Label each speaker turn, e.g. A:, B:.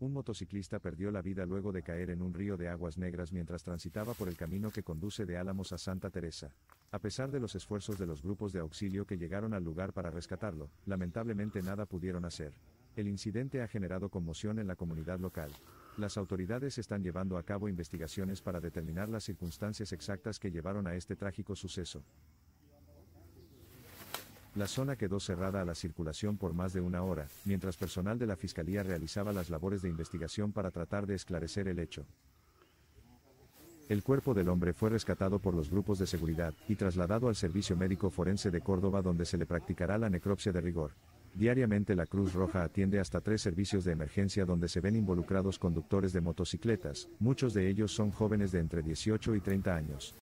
A: Un motociclista perdió la vida luego de caer en un río de aguas negras mientras transitaba por el camino que conduce de Álamos a Santa Teresa. A pesar de los esfuerzos de los grupos de auxilio que llegaron al lugar para rescatarlo, lamentablemente nada pudieron hacer. El incidente ha generado conmoción en la comunidad local. Las autoridades están llevando a cabo investigaciones para determinar las circunstancias exactas que llevaron a este trágico suceso. La zona quedó cerrada a la circulación por más de una hora, mientras personal de la Fiscalía realizaba las labores de investigación para tratar de esclarecer el hecho. El cuerpo del hombre fue rescatado por los grupos de seguridad y trasladado al Servicio Médico Forense de Córdoba donde se le practicará la necropsia de rigor. Diariamente la Cruz Roja atiende hasta tres servicios de emergencia donde se ven involucrados conductores de motocicletas, muchos de ellos son jóvenes de entre 18 y 30 años.